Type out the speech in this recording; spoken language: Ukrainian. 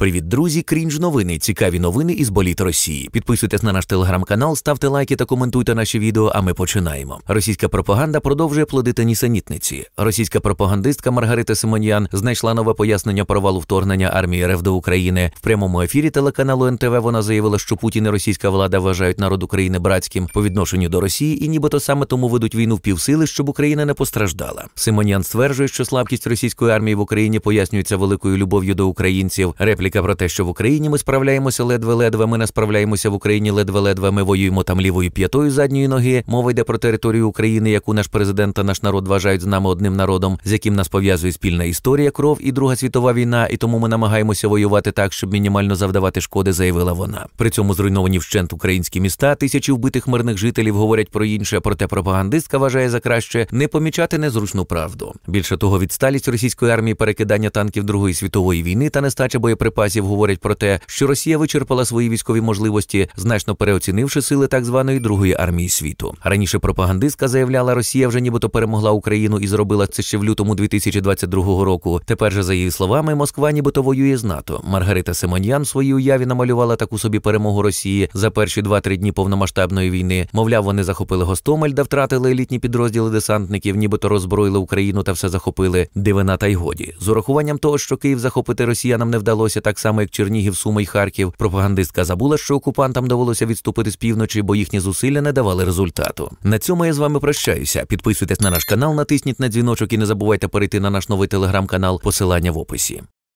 Привіт, друзі! Крінж новини. Цікаві новини із боліт Росії. Підписуйтесь на наш телеграм-канал, ставте лайки та коментуйте наші відео. А ми починаємо. Російська пропаганда продовжує плодити нісенітниці. Російська пропагандистка Маргарита Симоньян знайшла нове пояснення провалу вторгнення армії РФ до України. В прямому ефірі телеканалу НТВ вона заявила, що Путін і російська влада вважають народ України братським по відношенню до Росії, і нібито саме тому ведуть війну в півсили, щоб Україна не постраждала. Симоньян стверджує, що слабкість російської армії в Україні пояснюється великою любов'ю до українців. Репліка Рубрика про те, що в Україні ми справляємося ледве-ледве, ми не справляємося в Україні ледве-ледве, ми воюємо там лівою п'ятою задньої ноги. Мова йде про територію України, яку наш президент та наш народ вважають з нами одним народом, з яким нас пов'язує спільна історія, кров і Друга світова війна, і тому ми намагаємося воювати так, щоб мінімально завдавати шкоди, заявила вона. При цьому зруйновані вщент українські міста, тисячі вбитих мирних жителів говорять про інше, проте пропагандистка вважає за краще не помічати незручну правду. Більше того, відсталість російської армії, перекидання танків Другої світової війни та нестача боєприпасів боєприпасів говорять про те, що Росія вичерпала свої військові можливості, значно переоцінивши сили так званої другої армії світу. Раніше пропагандистка заявляла, Росія вже нібито перемогла Україну і зробила це ще в лютому 2022 року. Тепер же за її словами, Москва нібито воює з НАТО. Маргарита Симоньян в своїй уяві намалювала таку собі перемогу Росії за перші 2-3 дні повномасштабної війни. Мовляв, вони захопили Гостомель, де втратили елітні підрозділи десантників, нібито роззброїли Україну та все захопили. Дивина та й годі з урахуванням того, що Київ захопити росіянам не вдалося так так само як Чернігів, Сума й Харків. Пропагандистка забула, що окупантам довелося відступити з півночі, бо їхні зусилля не давали результату. На цьому я з вами прощаюся. Підписуйтесь на наш канал, натисніть на дзвіночок і не забувайте перейти на наш новий телеграм-канал. Посилання в описі.